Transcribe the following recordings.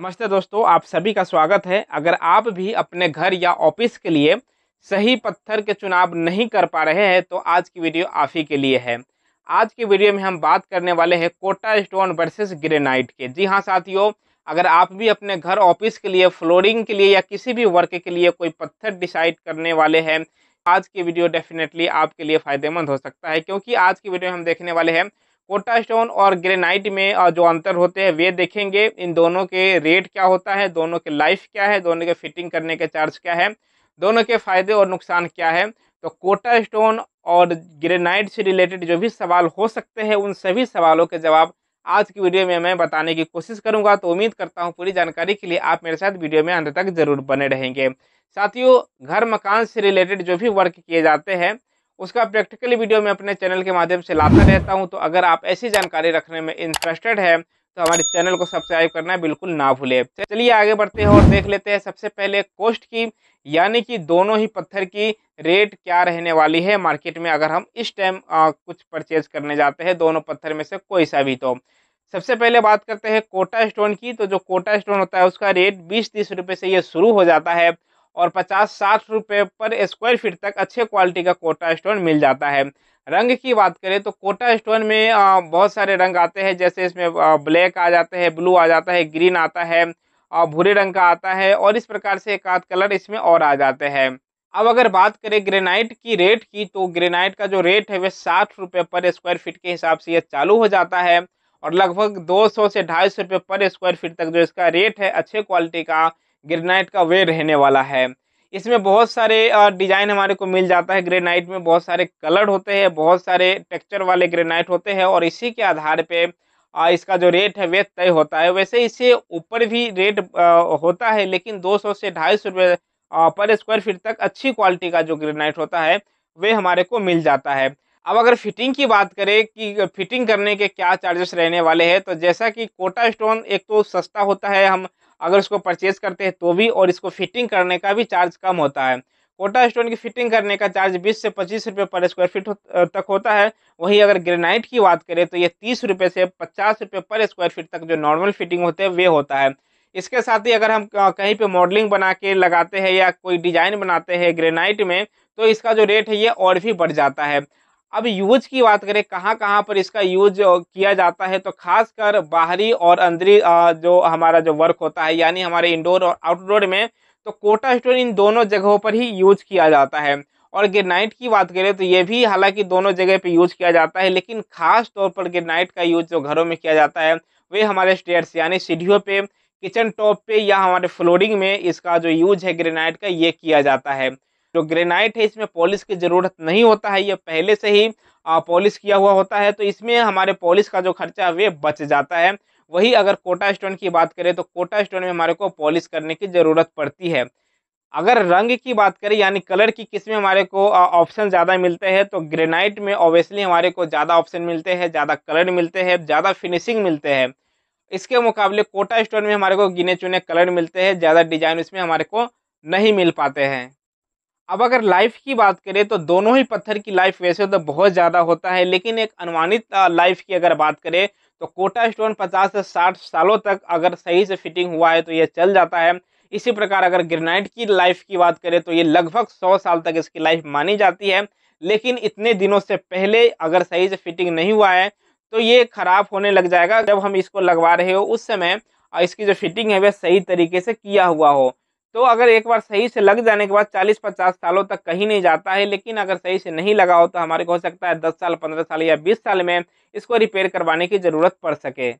नमस्ते दोस्तों आप सभी का स्वागत है अगर आप भी अपने घर या ऑफिस के लिए सही पत्थर के चुनाव नहीं कर पा रहे हैं तो आज की वीडियो आप ही के लिए है आज की वीडियो में हम बात करने वाले हैं कोटा स्टोन वर्सेस ग्रेनाइट के जी हाँ साथियों अगर आप भी अपने घर ऑफिस के लिए फ्लोरिंग के लिए या किसी भी वर्क के लिए कोई पत्थर डिसाइड करने वाले हैं आज की वीडियो डेफिनेटली आपके लिए फ़ायदेमंद हो सकता है क्योंकि आज की वीडियो हम देखने वाले हैं कोटा स्टोन और ग्रेनाइट में जो अंतर होते हैं वे देखेंगे इन दोनों के रेट क्या होता है दोनों के लाइफ क्या है दोनों के फिटिंग करने के चार्ज क्या है दोनों के फ़ायदे और नुकसान क्या है तो कोटा स्टोन और ग्रेनाइट से रिलेटेड जो भी सवाल हो सकते हैं उन सभी सवालों के जवाब आज की वीडियो में मैं बताने की कोशिश करूंगा तो उम्मीद करता हूं पूरी जानकारी के लिए आप मेरे साथ वीडियो में अंत तक जरूर बने रहेंगे साथियों घर मकान से रिलेटेड जो भी वर्क किए जाते हैं उसका प्रैक्टिकली वीडियो मैं अपने चैनल के माध्यम से लाता रहता हूँ तो अगर आप ऐसी जानकारी रखने में इंटरेस्टेड है तो हमारे चैनल को सब्सक्राइब करना बिल्कुल ना भूले चलिए आगे बढ़ते हैं और देख लेते हैं सबसे पहले कोस्ट की यानी कि दोनों ही पत्थर की रेट क्या रहने वाली है मार्केट में अगर हम इस टाइम कुछ परचेज करने जाते हैं दोनों पत्थर में से कोई सा भी तो सबसे पहले बात करते हैं कोटा स्टोन की तो जो कोटा स्टोन होता है उसका रेट बीस तीस रुपये से ये शुरू हो जाता है और पचास साठ रुपये पर स्क्वायर फीट तक अच्छे क्वालिटी का कोटा स्टोन मिल जाता है रंग की बात करें तो कोटा स्टोन में बहुत सारे रंग आते हैं जैसे इसमें ब्लैक आ जाता है ब्लू आ जाता है ग्रीन आता है भूरे रंग का आता है और इस प्रकार से एक आध कलर इसमें और आ जाते हैं अब अगर बात करें ग्रेनाइट की रेट की तो ग्रेनाइट का जो रेट है वह साठ रुपये पर स्क्वायर फीट के हिसाब से यह चालू हो जाता है और लगभग 200 से ढाई सौ रुपये पर स्क्वायर फीट तक जो इसका रेट है अच्छे क्वालिटी का ग्रेनाइट का वे रहने वाला है इसमें बहुत सारे डिज़ाइन हमारे को मिल जाता है ग्रेनाइट में बहुत सारे कलर होते हैं बहुत सारे टेक्चर वाले ग्रेनाइट होते हैं और इसी के आधार पे इसका जो रेट है वे तय होता है वैसे इससे ऊपर भी रेट होता है लेकिन 200 से ढाई सौ रुपये पर स्क्वायर फीट तक अच्छी क्वालिटी का जो ग्रेनाइट होता है वे हमारे को मिल जाता है अब अगर फिटिंग की बात करें कि फिटिंग करने के क्या चार्जेस रहने वाले हैं तो जैसा कि कोटा स्टोन एक तो सस्ता होता है हम अगर उसको परचेज करते हैं तो भी और इसको फिटिंग करने का भी चार्ज कम होता है कोटा स्टोन की फिटिंग करने का चार्ज बीस से पच्चीस रुपये पर स्क्वायर फीट तक होता है वहीं अगर ग्रेनाइट की बात करें तो ये तीस रुपये से पचास रुपये पर स्क्वायर फीट तक जो नॉर्मल फिटिंग होते हैं वे होता है इसके साथ ही अगर हम कहीं पे मॉडलिंग बना के लगाते हैं या कोई डिजाइन बनाते हैं ग्रेनाइट में तो इसका जो रेट है ये और भी बढ़ जाता है अब यूज की बात करें कहाँ कहाँ पर इसका यूज किया जाता है तो खासकर बाहरी और अंदरी जो हमारा जो वर्क होता है यानी हमारे इंडोर और आउटडोर में तो कोटा स्टोन इन दोनों जगहों पर ही यूज किया जाता है और ग्रेनाइट की बात करें तो ये भी हालांकि दोनों जगह पे यूज किया जाता है लेकिन खास तौर पर ग्रेनाइट का यूज जो घरों में किया जाता है वे हमारे स्टेयर्स यानी सीढ़ियों पे किचन टॉप पे या हमारे फ्लोरिंग में इसका जो यूज है ग्रेनाइट का ये किया जाता है जो ग्रेनाइट है इसमें पॉलिश की ज़रूरत नहीं होता है ये पहले से ही पॉलिश किया हुआ होता है तो इसमें हमारे पॉलिश का जो खर्चा है वे बच जाता है वही अगर कोटा स्टोन की बात करें तो कोटा स्टोन में हमारे को पॉलिश करने की ज़रूरत पड़ती है अगर रंग की बात करें यानी कलर की किस्में हमारे को ऑप्शन ज़्यादा मिलते हैं तो ग्रेनाइट में ऑब्वियसली हमारे को ज़्यादा ऑप्शन मिलते हैं ज़्यादा कलर मिलते हैं ज़्यादा फिनिशिंग मिलते हैं इसके मुकाबले कोटा स्टोन में हमारे को गिने चुने कलर मिलते हैं ज़्यादा डिजाइन उसमें हमारे को नहीं मिल पाते हैं अब अगर लाइफ की बात करें तो दोनों ही पत्थर की लाइफ वैसे तो बहुत ज़्यादा होता है लेकिन एक अनुमानित लाइफ की अगर बात करें तो कोटा स्टोन 50 से 60 सालों तक अगर सही से फिटिंग हुआ है तो यह चल जाता है इसी प्रकार अगर ग्रेनाइट की लाइफ की बात करें तो ये लगभग 100 साल तक इसकी लाइफ मानी जाती है लेकिन इतने दिनों से पहले अगर सही से फिटिंग नहीं हुआ है तो ये ख़राब होने लग जाएगा जब हम इसको लगवा रहे हो उस समय इसकी जो फिटिंग है वह सही तरीके से किया हुआ हो तो अगर एक बार सही से लग जाने के बाद 40-50 सालों तक कहीं नहीं जाता है लेकिन अगर सही से नहीं लगा हो तो हमारे को हो सकता है 10 साल 15 साल या 20 साल में इसको रिपेयर करवाने की ज़रूरत पड़ सके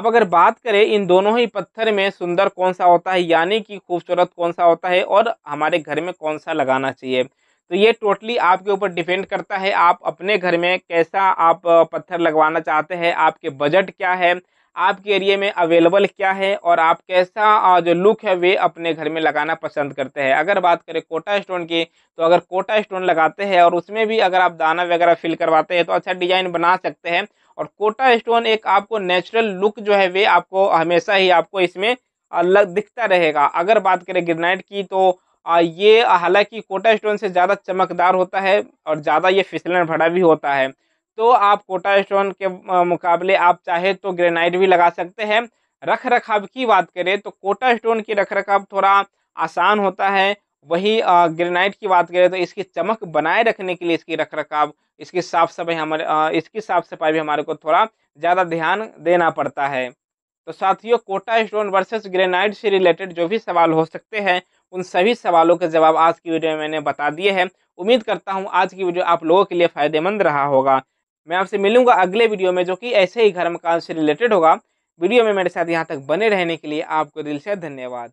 अब अगर बात करें इन दोनों ही पत्थर में सुंदर कौन सा होता है यानी कि खूबसूरत कौन सा होता है और हमारे घर में कौन सा लगाना चाहिए तो ये टोटली आपके ऊपर डिपेंड करता है आप अपने घर में कैसा आप पत्थर लगवाना चाहते हैं आपके बजट क्या है आपके एरिया में अवेलेबल क्या है और आप कैसा जो लुक है वे अपने घर में लगाना पसंद करते हैं अगर बात करें कोटा स्टोन की तो अगर कोटा स्टोन लगाते हैं और उसमें भी अगर आप दाना वगैरह फिल करवाते हैं तो अच्छा डिजाइन बना सकते हैं और कोटा स्टोन एक आपको नेचुरल लुक जो है वे आपको हमेशा ही आपको इसमें अलग दिखता रहेगा अगर बात करें ग्रेनाइट की तो ये हालांकि कोटा स्टोन से ज़्यादा चमकदार होता है और ज़्यादा ये फिसलन भरा भी होता है तो आप कोटा स्टोन के मुकाबले आप चाहे तो ग्रेनाइट भी लगा सकते हैं रख रखाव की बात करें तो कोटा स्टोन की रख रखाव थोड़ा आसान होता है वही ग्रेनाइट की बात करें तो इसकी चमक बनाए रखने के लिए इसकी रख रखाव इसकी साफ सफाई हमारे इसकी साफ सफाई भी हमारे को थोड़ा ज़्यादा ध्यान देना पड़ता है तो साथियों कोटा स्टोन वर्सेस ग्रेनाइट से रिलेटेड जो भी सवाल हो सकते हैं उन सभी सवालों के जवाब आज की वीडियो में मैंने बता दिए हैं उम्मीद करता हूँ आज की वीडियो आप लोगों के लिए फ़ायदेमंद रहा होगा मैं आपसे मिलूंगा अगले वीडियो में जो कि ऐसे ही घर मकान से रिलेटेड होगा वीडियो में मेरे साथ यहाँ तक बने रहने के लिए आपको दिल से धन्यवाद